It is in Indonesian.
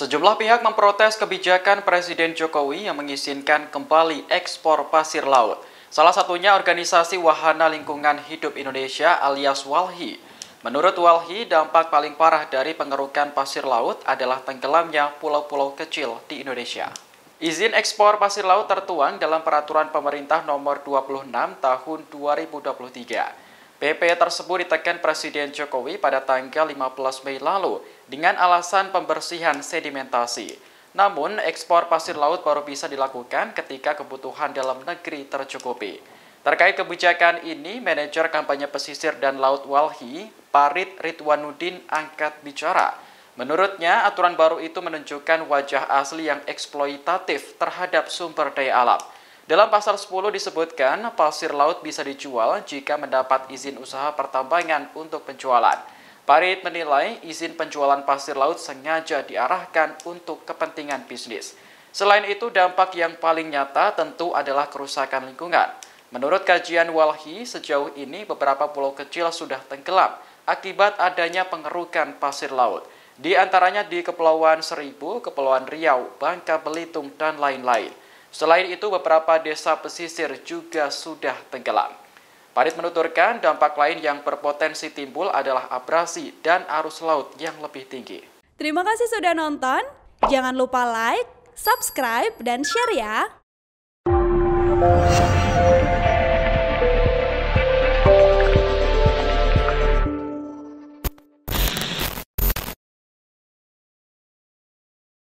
Sejumlah pihak memprotes kebijakan Presiden Jokowi yang mengizinkan kembali ekspor pasir laut. Salah satunya organisasi Wahana Lingkungan Hidup Indonesia alias WALHI. Menurut WALHI, dampak paling parah dari pengerukan pasir laut adalah tenggelamnya pulau-pulau kecil di Indonesia. Izin ekspor pasir laut tertuang dalam Peraturan Pemerintah Nomor 26 Tahun 2023. PP tersebut ditekan Presiden Jokowi pada tanggal 15 Mei lalu dengan alasan pembersihan sedimentasi. Namun, ekspor pasir laut baru bisa dilakukan ketika kebutuhan dalam negeri tercukupi. Terkait kebijakan ini, manajer kampanye pesisir dan laut Walhi, Parit Ridwanuddin angkat bicara. Menurutnya, aturan baru itu menunjukkan wajah asli yang eksploitatif terhadap sumber daya alam. Dalam pasal 10 disebutkan, pasir laut bisa dijual jika mendapat izin usaha pertambangan untuk penjualan. Parit menilai izin penjualan pasir laut sengaja diarahkan untuk kepentingan bisnis. Selain itu, dampak yang paling nyata tentu adalah kerusakan lingkungan. Menurut kajian Walhi, sejauh ini beberapa pulau kecil sudah tenggelam akibat adanya pengerukan pasir laut. Di antaranya di Kepulauan Seribu, Kepulauan Riau, Bangka Belitung, dan lain-lain. Selain itu, beberapa desa pesisir juga sudah tenggelam. Parit menuturkan dampak lain yang berpotensi timbul adalah abrasi dan arus laut yang lebih tinggi. Terima kasih sudah nonton. Jangan lupa like, subscribe, dan share ya.